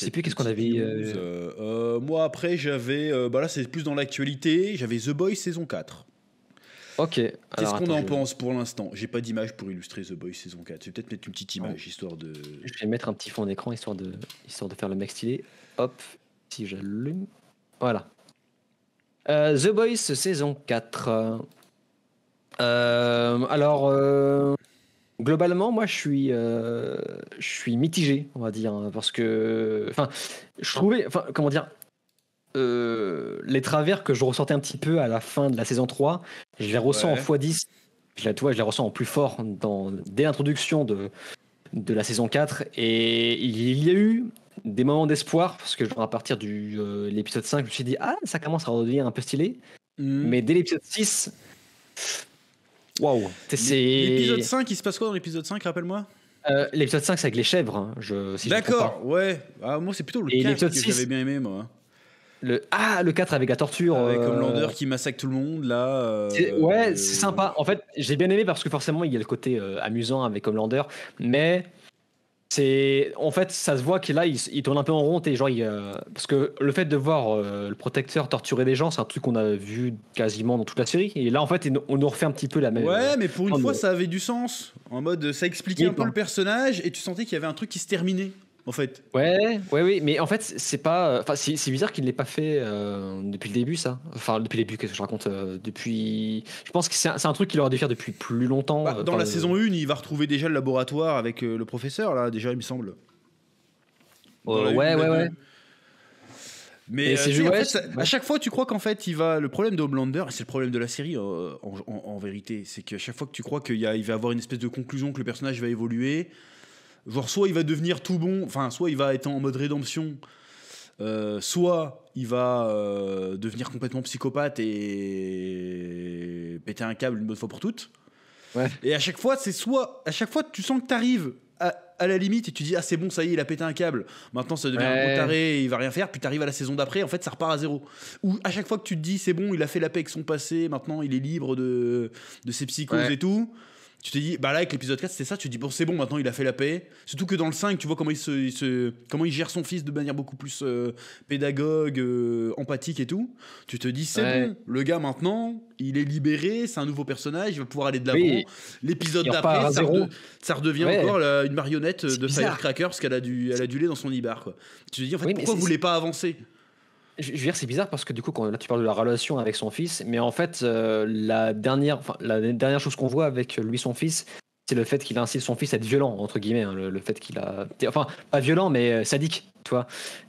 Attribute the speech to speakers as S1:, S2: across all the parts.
S1: Je sais plus qu'est-ce qu'on avait. Euh. Euh,
S2: euh, moi, après, j'avais. bah là, c'est plus dans l'actualité. J'avais The Boys saison
S1: 4. Ok. Qu'est-ce qu'on en pense pour l'instant J'ai pas d'image pour illustrer The Boys saison 4. Je vais peut-être mettre une petite image, oh. histoire de. Je vais mettre un petit fond d'écran, histoire de... histoire de faire le mec stylé. Hop, si j'allume. Voilà. The Boys saison 4. alors. Globalement, moi, je suis, euh, je suis mitigé, on va dire, hein, parce que, enfin, je trouvais, enfin, comment dire, euh, les travers que je ressortais un petit peu à la fin de la saison 3, je les ressens en x10. Je, les, tu vois, je les ressens en plus fort dans, dès l'introduction de, de la saison 4. Et il y a eu des moments d'espoir, parce que à partir de euh, l'épisode 5, je me suis dit, ah, ça commence à redevenir un peu stylé. Mmh. Mais dès l'épisode 6, Waouh. L'épisode 5,
S2: il se passe quoi dans l'épisode 5,
S1: rappelle-moi euh, L'épisode 5, c'est avec les chèvres. Hein, je, D'accord,
S2: ouais. Ah, moi, c'est plutôt le 4 que j'avais bien aimé, moi. Hein.
S1: Le, ah, le 4 avec la torture. Avec Homelander euh, qui
S2: massacre tout le monde, là.
S1: Euh, ouais, c'est sympa. En fait, j'ai bien aimé parce que forcément, il y a le côté amusant avec Homelander, mais c'est en fait ça se voit qu'il là il, tourne un peu en rond et genre euh, parce que le fait de voir euh, le protecteur torturer des gens c'est un truc qu'on a vu quasiment dans toute la série et là en fait on nous refait un petit peu la même ouais euh, mais pour une fois ça
S2: avait du sens en mode ça expliquait
S1: un peu le personnage et tu sentais qu'il y avait un truc qui se terminait en fait. Ouais, ouais, oui, mais en fait, c'est pas. Euh, enfin, c'est bizarre qu'il ne l'ait pas fait euh, depuis le début, ça. Enfin, depuis le début, qu'est-ce que je raconte euh, Depuis. Je pense que c'est un, truc qu'il aurait dû faire depuis plus longtemps. Bah, dans la saison
S2: 1, il va retrouver déjà le laboratoire avec le professeur, là, déjà, il me semble.
S1: ouais, ouais, ouais.
S2: Mais à chaque fois, tu crois qu'en fait, il va. Le problème de Homelander, c'est le problème de la série en, vérité, c'est qu'à chaque fois que tu crois qu'il va avoir une espèce de conclusion, que le personnage va évoluer, Genre, soit il va devenir tout bon, enfin, soit il va être en mode rédemption, euh, soit il va euh, devenir complètement psychopathe et péter un câble une bonne fois pour toutes. Et à chaque fois, c'est soit. À chaque fois, tu sens que t'arrives à, à la limite et tu dis Ah, c'est bon, ça y est, il a pété un câble. Maintenant, ça devient un taré, il va rien faire. Puis t'arrives à la saison d'après, en fait, ça repart à zéro. Ou à chaque fois que tu te dis C'est bon, il a fait la paix avec son passé, maintenant il est libre de, ses psychoses et tout tu te dis, bah là, avec l'épisode 4, c'est ça, tu te dis, bon, c'est bon, maintenant, il a fait la paix. Surtout que dans le 5, tu vois comment il, se, comment il gère son fils de manière beaucoup plus euh, pédagogue, euh, empathique et tout. Tu te dis, c'est bon, le gars, maintenant, il est libéré, c'est un nouveau personnage, il va pouvoir aller de l'avant. L'épisode d'après, ça, ça, redevient encore une marionnette de Firecracker, parce qu'elle a, du, a lait dans son Ibar. Quoi. Tu te dis, en fait, pourquoi vous voulez
S1: pas avancer je veux dire, c'est bizarre parce que du coup, là, tu parles de la relation avec son fils, mais en fait, euh, la, dernière, la dernière chose qu'on voit avec lui, son fils, c'est le fait qu'il incite son fils à être violent, entre guillemets, hein, le, fait qu'il a. Enfin, pas violent, mais euh, sadique, tu vois.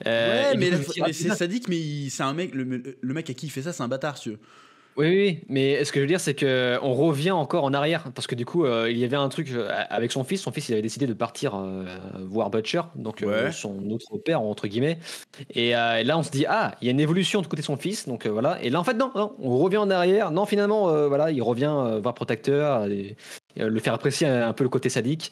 S1: Euh, ouais, mais c'est ah, sadique, mais c'est
S2: un mec, le, mec à qui il fait ça, c'est un bâtard, tu
S1: oui, mais ce que je veux dire, c'est que on revient encore en arrière parce que du coup, euh, il y avait un truc euh, avec son fils. Son fils, il avait décidé de partir euh, voir Butcher, donc son autre père entre guillemets. Et, là, on se dit ah, il y a une évolution de côté de son fils, donc voilà. Et là, en fait, non, on revient en arrière. Non, finalement, voilà, il revient voir Protecteur, le faire apprécier un peu le côté sadique.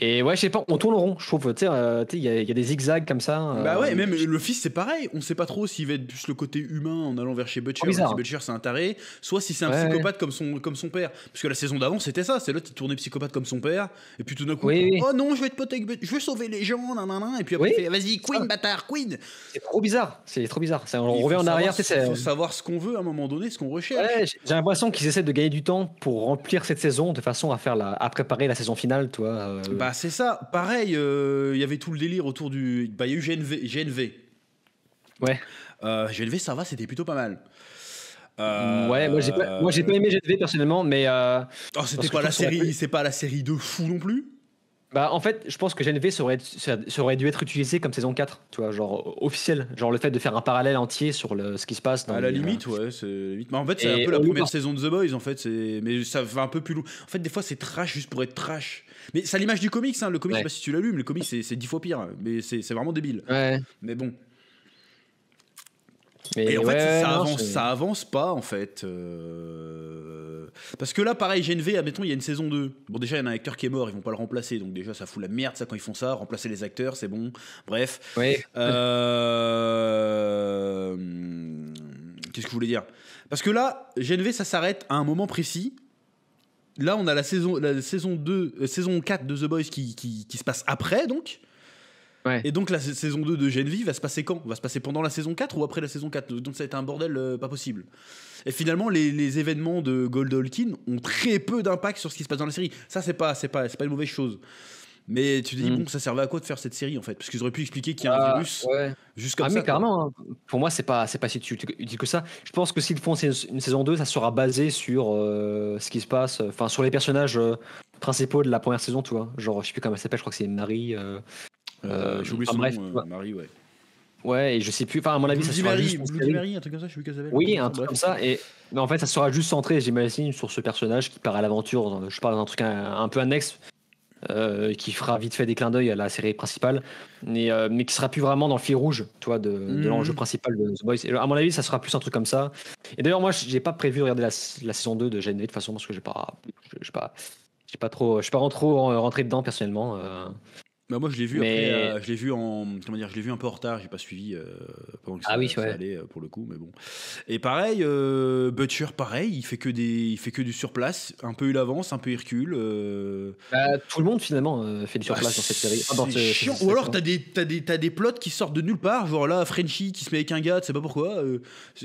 S1: Et ouais, je sais pas, on tourne rond, je trouve. Tu sais, euh, il y, a des zigzags comme ça. Euh, bah ouais, même
S2: le fils, c'est pareil. On sait pas trop s'il va être plus le côté humain en allant vers chez Butcher. Si oh, Butcher, c'est un taré. Soit si c'est un psychopathe Comme, son, comme son père. Parce que la saison d'avant, c'était ça. C'est l'autre qui tournait psychopathe comme son père. Et puis tout d'un coup, oh non, je vais être pote avec Butcher. Je veux sauver les gens. Nan, Et puis après, vas-y, Queen, bâtard, Queen. C'est
S1: trop bizarre. C'est trop bizarre. on revient en arrière. Il faut
S2: savoir ce qu'on veut à un moment donné, ce qu'on recherche. Ouais,
S1: J'ai l'impression qu'ils essaient de gagner du temps pour remplir cette saison de façon à, faire la, à préparer la saison finale, toi. Ah
S2: c'est ça. Pareil, euh, il y avait tout le délire autour du. Bah, il y a eu GNV. Ouais. Euh, GNV, ça va, c'était plutôt pas mal. Mm, ouais, moi j'ai pas, euh, aimé
S1: GNV personnellement, mais. Oh, c'était pas la série,
S2: c'est pas la série de fou non plus.
S1: Bah, en fait, je pense que Gen ça aurait, aurait dû être utilisé comme saison 4, tu vois, genre euh, officiel. Genre le fait de faire un parallèle entier sur le, ce qui se passe. Dans à la limite, euh, ouais. en fait, c'est un peu la première saison
S2: de The Boys, en fait. C'est... Mais ça va un peu plus lourd En fait, des fois, c'est trash juste pour être trash. Mais c'est à l'image du comics, hein. Le comics, je sais pas si tu l'allumes, mais le comics, c'est, dix fois pire. Hein. Mais c'est, c'est vraiment débile. Ouais. Mais bon et en fait, ça, avance, pas, en fait. Euh, parce que là, pareil, GNV, admettons, il y a une saison 2. Bon, déjà, il y a un acteur qui est mort, ils vont pas le remplacer. Donc, déjà, ça fout la merde, ça, quand ils font ça. Remplacer les acteurs, c'est bon. Bref. Euh, qu'est-ce que je voulais dire Parce que là, GNV, ça s'arrête à un moment précis. Là, on a la saison, la saison, 2, euh, saison 4 de The Boys qui se passe après, donc. Et donc la saison 2 de Genevieve va se passer quand Va se passer pendant la saison 4 ou après la saison 4 Donc ça a été un bordel euh, pas possible. Et finalement, les, événements de Goldolkin ont très peu d'impact sur ce qui se passe dans la série. Ça, c'est pas, c'est pas, pas une mauvaise chose.
S1: Mais tu te dis, mm. bon, ça servait à quoi de faire cette série en fait Parce qu'ils auraient pu expliquer qu'il y a un ah, virus ouais. jusqu'à ah, Mais clairement, hein. pour moi, c'est pas, pas si utile que ça. Je pense que s'ils font une saison 2, ça sera basé sur euh, ce qui se passe, euh, enfin, sur les personnages principaux de la première saison, tu vois. Genre, je sais plus comment elle s'appelle, je crois que c'est Marie. Euh, euh, J'ai son bref, nom, euh, Marie, ouais. Ouais, et je sais plus. Enfin, à mon avis, ça sera un
S2: truc comme ça, je Oui, un truc comme
S1: ça. Et mais en fait, ça sera juste centré, j'imagine, sur ce personnage qui part à l'aventure. Je parle d'un truc un, peu annexe. Euh, qui fera vite fait des clins d'œil à la série principale, mais, mais qui sera plus vraiment dans le fil rouge, tu de, l'enjeu mm. principal de The Boys. à mon avis, ça sera plus un truc comme ça. Et d'ailleurs, moi, j'ai pas prévu de regarder la, la saison 2 de Gen de toute façon, parce que j'ai pas, pas, j'ai pas trop, je suis pas rentré, rentré dedans personnellement. Bah, moi je l'ai vu après, euh, je l'ai vu en comment dire, je l'ai vu un peu en retard, j'ai pas suivi euh,
S2: pendant que ah ça, ah allait euh, pour le coup, mais bon. Et pareil, Butcher pareil, il fait que des, il fait que du surplace, un peu il avance, un peu il recule. Bah, tout le monde finalement
S1: fait du surplace ah, dans cette série. Ou alors t'as
S2: des, as des, as des plots qui sortent de nulle part, genre là Frenchy qui se met avec un gars, tu sais pas pourquoi.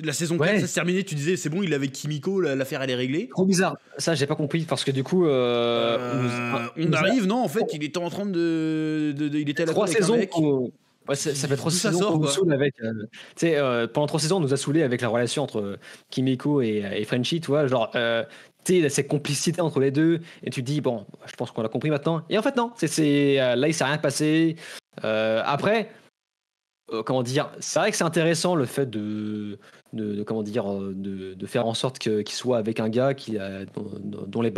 S2: la saison 4 ça se terminait, tu disais c'est bon, il avait Kimiko, l'affaire
S1: elle est réglée. Trop bizarre, ça j'ai pas compris parce que du coup, on, arrive, non
S2: en fait, il était en train de il était à Trois saisons. Avec ça, fait trois saisons qu'on nous saoule avec.
S1: Euh, euh, pendant trois saisons, on nous a saoulé avec la relation entre euh, Kimiko et, et Frenchy, tu vois. Genre, tu sais, cette complicité entre les deux. Et tu te dis, bon, je pense qu'on l'a compris maintenant. Et en fait, non. C'est, là, il s'est rien passé. après, euh, comment dire, c'est vrai que c'est intéressant le fait de, de, comment dire, euh, de, faire en sorte qu'il soit avec un gars qui a, dont, les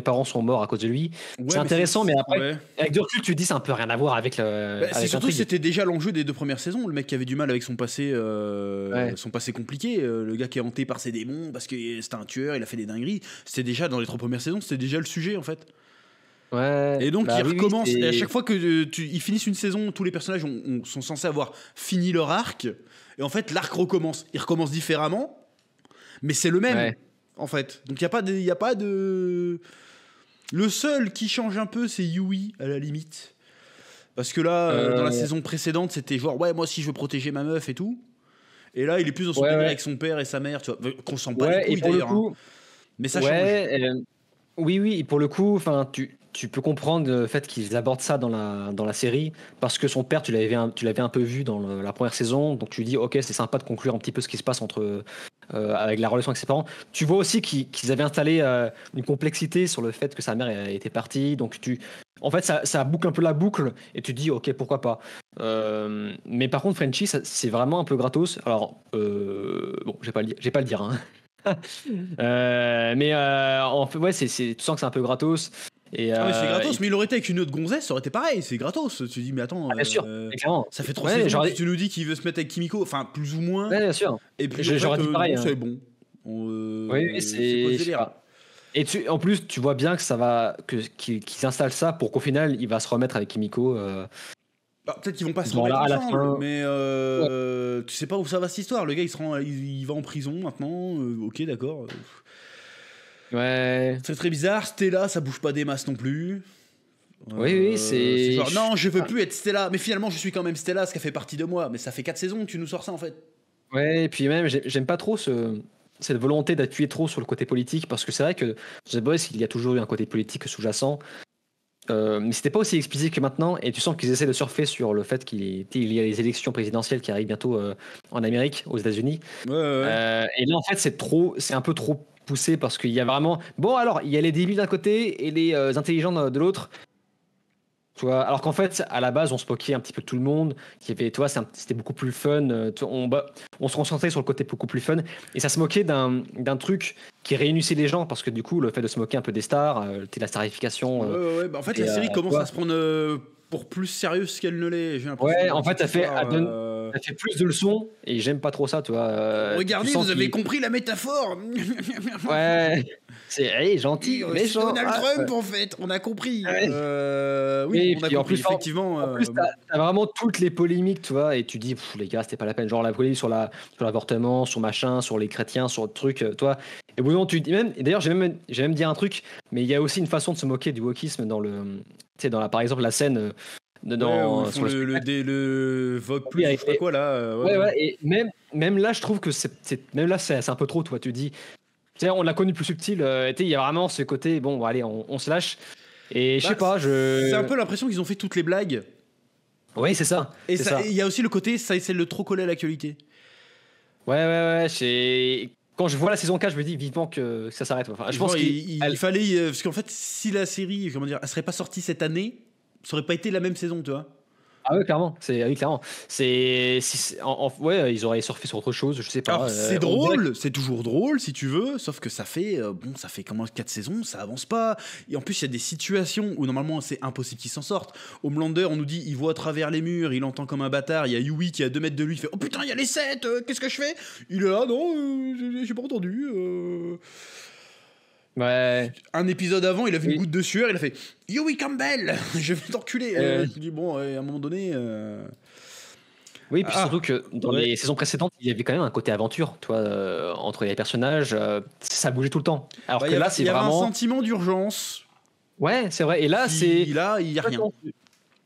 S1: parents sont morts à cause de lui. c'est intéressant, mais, après, avec de tu dis ça n'a rien à voir avec le. Bah, c'est surtout c'était
S2: déjà l'enjeu des deux premières saisons. Le mec qui avait du mal avec son passé, euh, son passé compliqué, le gars qui est hanté par ses démons parce que c'était un tueur, il a fait des dingueries. C'était déjà dans les trois premières saisons, c'était déjà le sujet en fait. Ouais, et donc il bah ils recommencent. Et à chaque fois que euh, tu, ils finissent une saison, tous les personnages sont censés avoir fini leur arc. Et en fait, l'arc recommence. Il recommence différemment, mais c'est le même. En fait, donc il y a pas de, a pas de. Le seul qui change un peu, c'est Yui à la limite, parce que là, euh, dans la euh. saison précédente, c'était genre ouais, moi aussi je veux protéger ma meuf et tout. Et là, il est plus dans son ouais, avec son père et sa mère, tu vois, qu'on s'en pas les d'ailleurs. Hein. Mais ça change.
S1: Oui, oui, pour le coup, enfin, tu, tu peux comprendre le fait qu'ils abordent ça dans la, dans la série, parce que son père, tu l'avais un, un, peu vu dans la première saison, donc tu dis, ok, c'est sympa de conclure un petit peu ce qui se passe entre, euh, avec la relation avec ses parents. Tu vois aussi qu'ils avaient installé euh, une complexité sur le fait que sa mère était partie, donc tu... En fait, ça, boucle un peu la boucle, et tu dis, ok, pourquoi pas. Euh, mais par contre, Frenchy, c'est vraiment un peu gratos. Alors, bon, je vais pas le dire, pas le dire hein. mais ouais, tu sens que c'est un peu gratos mais ah c'est euh, gratos, mais il aurait été avec une autre gonzesse,
S2: ça aurait été pareil, c'est gratos. Tu dis, mais attends, ah, euh, ça fait trop. tu nous dis qu'il veut se mettre avec Kimiko, enfin plus ou moins. bien sûr. Et puis j'aurais dit pareil. Hein. Euh, c'est bon.
S1: c'est. Et tu, en plus, tu vois bien que ça va, qu'ils installent ça pour qu'au final, il va se remettre avec Kimiko. Bah, peut-être qu'ils vont pas se remettre à la fin. mais
S2: tu sais pas où ça va cette histoire. Le gars, il se rend, il, va en prison maintenant. ok, d'accord. Ouais. C'est très bizarre. Stella, ça bouge pas des masses non plus. Oui, oui, euh, c'est. non, je veux ah. plus être Stella, mais finalement, je suis quand même Stella, ce qui fait partie de moi. Mais ça fait 4 saisons que tu nous sors ça, en fait.
S1: Ouais, et puis même, j'aime pas trop cette volonté d'appuyer trop sur le côté politique, parce que c'est vrai que The Boys, il y a toujours eu un côté politique sous-jacent, euh, mais c'était pas aussi explicite que maintenant, et tu sens qu'ils essaient de surfer sur le fait qu'il y a les élections présidentielles qui arrivent bientôt euh, en Amérique, aux États-Unis. et là, en fait, c'est trop, c'est un peu trop poussé parce qu'il y a vraiment. Bon, alors, il y a les débiles d'un côté et les euh, intelligents de l'autre. Tu vois, alors qu'en fait, à la base, on se moquait un petit peu de tout le monde. Qui avait, tu vois, c'était beaucoup plus fun. Euh, on, on se concentrait sur le côté beaucoup plus fun. Et ça se moquait d'un truc qui réunissait les gens. Parce que du coup, le fait de se moquer un peu des stars, euh, la starification. ouais, bah, en fait, euh, la série commence à se
S2: prendre pour plus sérieuse qu'elle ne l'est. Ouais, en fait, ça fait. À ça fait plus de leçons
S1: et j'aime pas trop ça, tu vois. Euh, Regardez, vous avez compris
S2: la métaphore.
S1: ouais, c'est hey, gentil, méchant. Donald ah, Trump,
S2: en fait, on a compris. Ah
S1: euh, oui, on a compris, en plus, effectivement. En, euh, plus, t'as vraiment toutes les polémiques, tu vois, et tu dis, les gars, c'était pas la peine. Genre la polémique sur l'avortement, la, sur, sur machin, sur les chrétiens, sur le truc, tu Et bon, tu dis même, d'ailleurs, j'ai même, même dit un truc, mais il y a aussi une façon de se moquer du wokisme dans le, tu sais, dans la, par exemple, la scène dedans. Hein, le, le, le, Vogue plus, quoi là. Euh, ouais, ouais, et même, même là, je trouve que c'est, même là, c'est, un peu trop, toi. Tu dis, on l'a connu plus subtil. Euh, il y a vraiment ce côté, bon, allez, on, se lâche. Et je bah, sais pas, je. C'est un peu l'impression qu'ils ont fait toutes les blagues. Oui, c'est ça. Et il y a aussi le côté, ça c'est le trop coller à l'actualité. Ouais, ouais, ouais. Quand je vois la saison 4, je me dis vivement que ça s'arrête. Enfin, je pense qu'il
S2: fallait. Euh, parce qu'en fait, si la série, comment dire, elle serait pas sortie cette année,
S1: ça aurait pas été la même saison, tu vois. Ah, ah oui, clairement. C'est oui, clairement. C'est ouais, ils auraient surfé sur autre chose, je sais pas. Euh, c'est drôle,
S2: c'est toujours drôle si tu veux, sauf que ça fait euh, bon, ça fait comment quatre saisons, ça avance pas. Et en plus, il y a des situations où normalement c'est impossible qu'ils s'en sortent. Homelander, on nous dit, il voit à travers les murs, il entend comme un bâtard. Il y a Yui qui est à 2 mètres de lui, il fait oh putain, il y a les sept euh, qu'est-ce que je fais Il est là, non, j'ai pas entendu. Un épisode avant, il avait une goutte de sueur, il a fait Yoey Campbell, je vais t'enculer. Euh... euh je me dis, bon, euh, à un moment donné. Euh, oui, puis ah. surtout que dans les saisons
S1: précédentes, il y avait quand même un côté aventure, toi, entre les personnages, ça bougeait tout le temps. Alors bah, que là, c'est vraiment. Il y a un
S2: sentiment d'urgence.
S1: Ouais, c'est vrai. Et là, c'est. Là, il n'y a rien.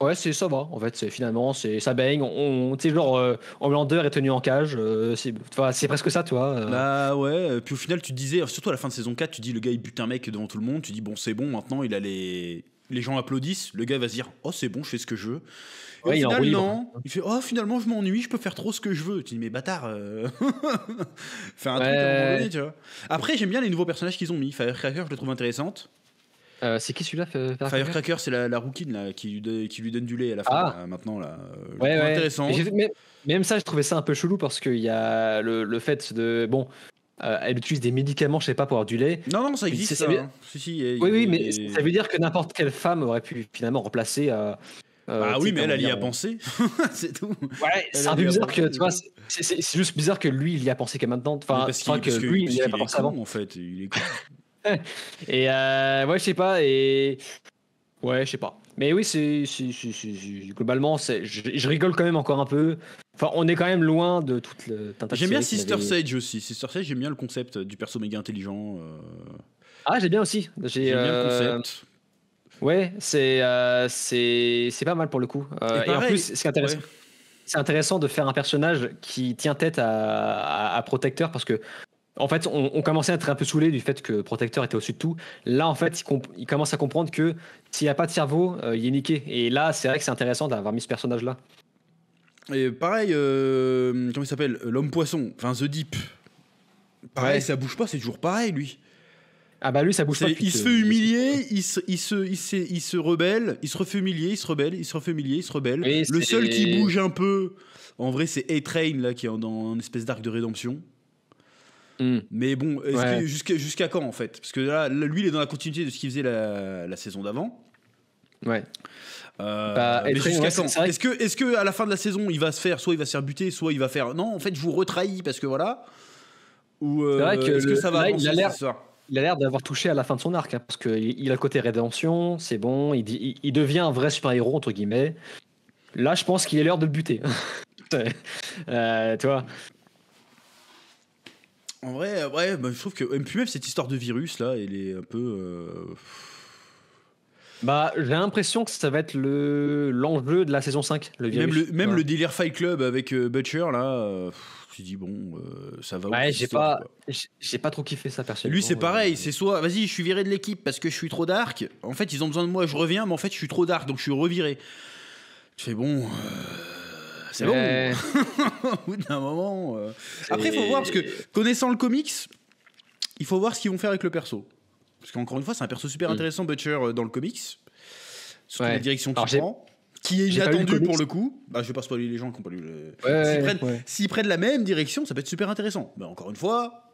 S1: Ouais, c'est ça va. En fait, c'est finalement, c'est ça baigne. On, tu sais, genre, euh, est tenu en cage. Euh, c'est, c'est presque ça, toi. Euh.
S2: Bah ouais. Euh, puis au final, tu disais, surtout à la fin de saison 4, tu dis le gars il bute un mec devant tout le monde. Tu dis bon, c'est bon. Maintenant, il a les les gens applaudissent. Le gars va se dire oh c'est bon, je fais ce que je veux. Et il, il fait oh finalement je m'ennuie, je peux faire trop ce que je veux. Tu dis mais bâtard. fais un truc tu vois. Après, j'aime bien les nouveaux personnages qu'ils ont mis. Firecracker, je le trouve intéressante. Euh, c'est qui celui-là Firecracker, c'est la, la rouquine là, qui, lui qui lui donne du lait à la fin ah. euh, maintenant. Là. Euh, ouais, Intéressant.
S1: Mais, même ça, je trouvais ça un peu chelou parce qu'il y a le, fait de. Bon. elle utilise des médicaments, je sais pas, pour avoir du lait. Non, non, ça existe. Ça, hein.
S2: ça, oui, oui, mais ça veut
S1: dire que n'importe quelle femme aurait pu finalement remplacer. ah oui, mais elle, elle y a pensé.
S2: c'est tout. Ouais, c'est un peu ah, bizarre que, bah, tu vois,
S1: c'est juste bizarre que lui, il y a pensé qu'à maintenant. Enfin, que lui, il, y a pas pensé avant. en fait. Il est et euh, ouais, je sais pas. Et ouais, je sais pas. Mais oui, c'est globalement, je, rigole quand même encore un peu. Enfin, on est quand même loin de toute le. J'aime bien Sister Sage
S2: aussi. Sister Sage, j'aime bien le concept du perso méga intelligent. Euh.
S1: Ah, j'aime bien aussi. J'aime bien le euh, concept. Ouais, c'est c'est pas mal pour le coup. et, en plus, intéressant. c'est intéressant de faire un personnage qui tient tête à, à Protecteur parce que en fait, on, commençait à être un peu saoulé du fait que Protecteur était au-dessus de tout. Là, en fait, il, commence à comprendre que s'il n'y a pas de cerveau, euh, il est niqué. Et là, c'est vrai que c'est intéressant d'avoir mis ce personnage-là.
S2: Et pareil, euh, comment il s'appelle L'homme poisson, enfin The Deep. Pareil, ça bouge pas, c'est toujours pareil, lui.
S1: Ah bah lui, ça bouge pas. Il se fait
S2: humilier, il se, il, se, il, il se rebelle, il se refait humilier, il se rebelle, il se refait humilier, il se rebelle. le seul qui bouge un peu, en vrai, c'est A-Train, là, qui est dans une espèce d'arc de rédemption. Mm. Mais bon, euh, jusqu'à quand en fait Parce que là, lui, il est dans la continuité de ce qu'il faisait la, saison d'avant. Ouais. Euh, bah, mais jusqu'à quand Est-ce que, est que à la fin de la saison, il va se faire, soit il va se faire buter, soit il va faire. Non, en fait, je vous retrahis parce que voilà. Ou euh, vrai. est-ce que ça va il a l'air
S1: il a l'air d'avoir touché à la fin de son arc, hein, parce parce qu'il a le côté rédemption, c'est bon, il, devient un vrai super-héros, entre guillemets. Là, je pense qu'il est l'heure de le buter. tu vois en vrai, euh, ouais, bah, je trouve que. MPMF cette histoire de virus, là, elle est un peu. Euh, bah, j'ai l'impression que ça va être le l'enjeu de la saison 5, le virus. Même, le,
S2: même Fight Club avec euh, Butcher, là, tu dis, bon, ça va Ouais, j'ai pas,
S1: j'ai- pas trop kiffé ça personnellement. Lui, c'est pareil, c'est
S2: soit, vas-y, je suis viré de l'équipe parce que je suis trop dark. En fait, ils ont besoin de moi, je reviens, mais en fait, je suis trop dark, donc je suis reviré. Tu fais, bon, c'est bon. Au bout d'un moment. Euh. Après, il faut voir, parce que connaissant le comics, il faut voir ce qu'ils vont faire avec le perso. Parce qu'encore une fois, c'est un perso super mm. intéressant, Butcher, euh, dans le comics.
S1: Sur la direction qu'il prend.
S2: Qui est inattendu attendu pour le coup. Bah, je vais pas spoiler les gens qui n'ont pas lu le. S'ils prennent, la même direction, ça peut être super intéressant. Mais encore une fois,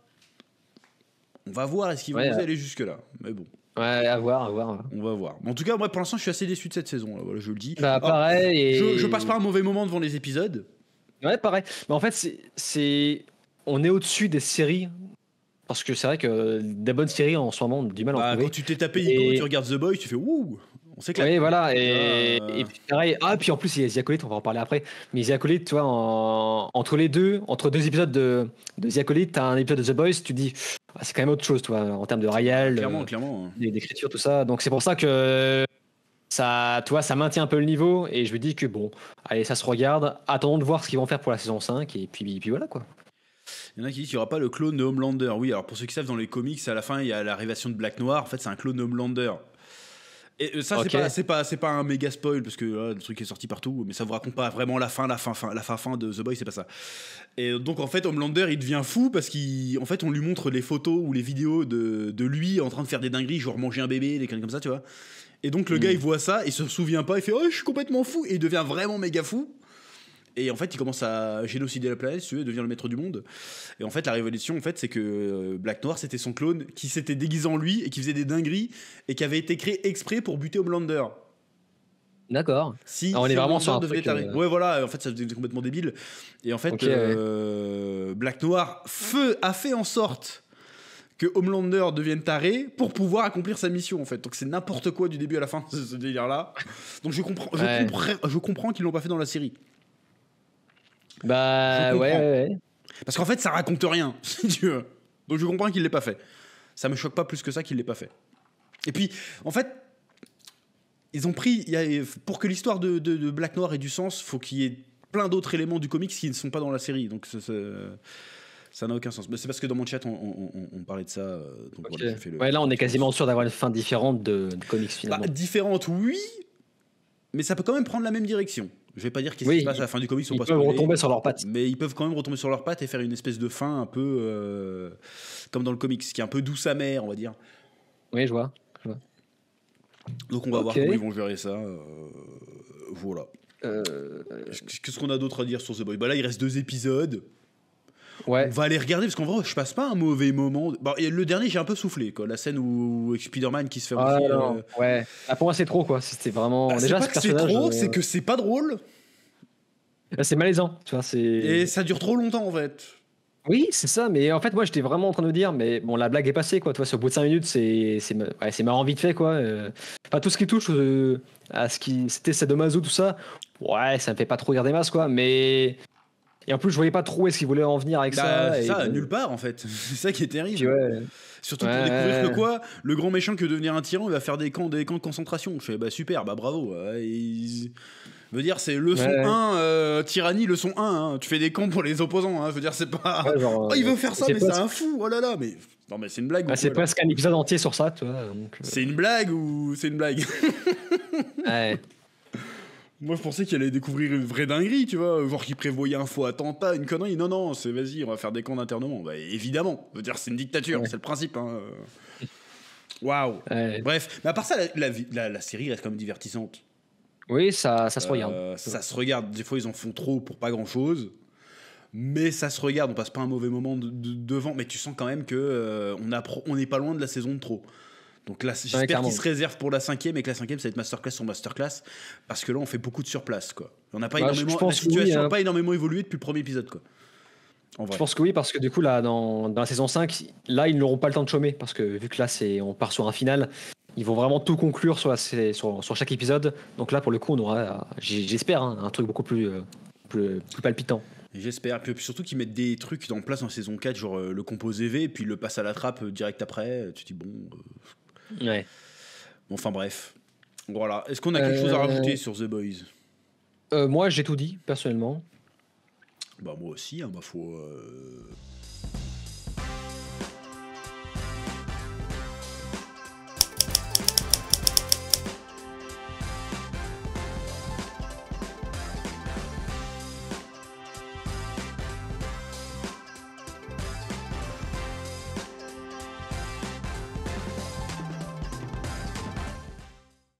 S2: on va voir est-ce qu'ils vont aller jusque-là. Mais bon. Ouais, à voir, à voir. On va voir. En tout cas, moi, pour l'instant, je suis assez déçu de cette saison. voilà, je le dis. Bah, pareil. Je, passe pas un
S1: mauvais moment devant les épisodes. Ouais, pareil. Mais en fait, c'est, on est au-dessus des séries. Parce que c'est vrai que des bonnes séries en ce moment, on du mal à bah, Quand tu t'es
S2: tapé et... tu regardes The Boy, tu fais ouh
S1: on sait Oui, voilà. Euh, et, puis pareil. Ah, puis en plus, il y a Ziacolite on va en parler après. Mais Ziacolite tu vois, entre les deux, entre deux épisodes de, de tu t'as un épisode de The Boys, tu dis, ah, c'est quand même autre chose, toi en termes de Rayal, euh, clairement, hein. d'écriture, tout ça. Donc c'est pour ça que ça, toi, ça maintient un peu le niveau. Et je me dis que bon, allez, ça se regarde. Attendons de voir ce qu'ils vont faire pour la saison 5. Et puis, puis voilà, quoi.
S2: Il y en a qui disent qu'il n'y aura pas le clone de Homelander. Oui, alors pour ceux qui savent, dans les comics, à la fin, il y a l'arrivation de Black Noir. En fait, c'est un clone Homelander. Et euh, ça, c'est pas, c'est pas, un méga spoil parce que là, le truc est sorti partout, mais ça vous raconte pas vraiment la fin, la fin, la fin, de The Boy, c'est pas ça. Et euh, donc en fait, Homelander, il devient fou parce qu'en fait, on lui montre les photos ou les vidéos de, de lui en train de faire des dingueries, genre manger un bébé, des trucs comme ça, tu vois. Et donc le gars, hmm. il voit ça, il se souvient pas, il fait oh je suis complètement fou, et il devient vraiment méga fou. Et en fait, il commence à génocider la planète, si tu le maître du monde. Et en fait, la révolution, en fait, c'est que euh, Black Noir, c'était son clone qui s'était déguisé en lui et qui faisait des dingueries et qui avait été créé exprès pour buter Homelander.
S1: D'accord. Si, ah, on est vraiment sur un euh, Ouais,
S2: voilà. En fait, ça devient complètement débile. Et en fait, euh, Black Noir feu, a fait en sorte que Homelander devienne taré pour pouvoir accomplir sa mission en fait. Donc c'est n'importe quoi du début à la fin ce, délire là. Donc je comprends, je comprends, je comprends qu'ils l'ont pas fait dans la série.
S1: Bah ouais,
S2: Parce qu'en fait, ça raconte rien, si tu veux. Donc je comprends qu'il l'ait pas fait. Ça me choque pas plus que ça qu'il l'ait pas fait. Et puis, en fait, ils ont pris. pour que l'histoire de, Black Noir ait du sens, faut qu'il y ait plein d'autres éléments du comics qui ne sont pas dans la série. Donc ça. n'a aucun sens. mais C'est parce que dans mon chat, on, parlait de ça. Euh, ouais,
S1: là, on est quasiment sûr d'avoir une fin différente de, comics finalement. Bah, différente, oui, mais ça peut quand même prendre la même direction. Je vais pas dire qu'est-ce qui se passe à la fin du comics. Ils, peuvent retomber sur leurs pattes. Mais ils peuvent quand même retomber
S2: sur leurs pattes et faire une espèce de fin un peu euh, comme dans le comics, qui est un peu douce amère, on va dire. Oui, je vois. Donc on va voir comment ils vont gérer ça. Euh, voilà. Euh, qu'est-ce qu'on a d'autre à dire sur The Boy Bah là, il reste deux épisodes. Ouais. On va aller regarder parce qu'en vrai, je passe pas un mauvais moment. Bah, le dernier, j'ai un peu soufflé, quoi. La scène où, Spider-Man qui se fait. Ah
S1: ouais. Ah, pour moi, c'est trop, quoi.
S2: C'était vraiment. Bah, déjà, c'est ce trop, c'est que
S1: c'est pas drôle. Bah, c'est malaisant, tu vois. C'est... Et ça dure trop longtemps en fait. Oui, c'est ça, mais en fait, moi j'étais vraiment en train de me dire, mais bon, la blague est passée, quoi. Tu vois, au bout de 5 minutes, c'est, c'est, ouais, c'est marrant vite fait, quoi. Pas euh, tout ce qui touche euh, à ce qui c'était Sadomaso, tout ça, ouais, ça me fait pas trop des masses, quoi. Mais. Et en plus, je voyais pas trop est-ce qu'il voulait en venir avec bah, ça. Ça, euh, nulle
S2: part, en fait. c'est ça qui est terrible. Surtout pour découvrir que quoi Le grand méchant que devenir un tyran, il va faire des camps, des camps de concentration. Je fais, bah super, bah bravo. Je veux dire, c'est leçon 1, euh, tyrannie, leçon 1. Hein. Tu fais des camps pour les opposants. Hein. Je veux dire, c'est pas. Ah, il veut euh, faire ça, mais c'est un fou. Oh là là, mais. Non, mais c'est une blague. Ah, c'est presque un
S1: épisode entier sur ça, toi euh.
S2: C'est une blague ou c'est une blague Ouais. Moi, je pensais qu'il allait découvrir une vraie dinguerie, tu vois, voir qu'il prévoyait un faux attentat, une connerie. Non, non, c'est vas-y, on va faire des camps d'internement. Bah, évidemment, je veux dire, c'est une dictature, c'est le principe. Hein. Waouh. Bref, mais à part ça, la, la série reste quand même divertissante. Oui, ça, se regarde. Euh, ça se regarde. Des fois, ils en font trop pour pas grand-chose. Mais ça se regarde. On passe pas un mauvais moment devant. Mais tu sens quand même que euh, on n'est pas loin de la saison de trop. Donc là, j'espère qu'ils se réservent pour la cinquième et que la cinquième, ça va être masterclass sur masterclass. Parce
S1: que là, on fait beaucoup de surplace. Quoi. On n'a pas bah, énormément, hein. pas énormément évolué depuis le premier épisode. Quoi. Je pense que oui, parce que du coup, là, dans, la saison 5, là, ils n'auront pas le temps de chômer. Parce que vu que là, on part sur un final, ils vont vraiment tout conclure sur, chaque épisode. Donc là, pour le coup, on aura, j'espère, hein, un truc beaucoup plus, euh, palpitant. J'espère. Puis surtout qu'ils
S2: mettent des trucs en place en saison 4, genre euh, le composé V, puis le passe à la trappe euh, direct après. Tu te dis, bon. Ouais. enfin bref. Voilà. Est-ce qu'on a quelque chose à rajouter sur
S1: The Boys Moi, j'ai tout dit, personnellement. Bah, moi aussi, hein, bah, faut.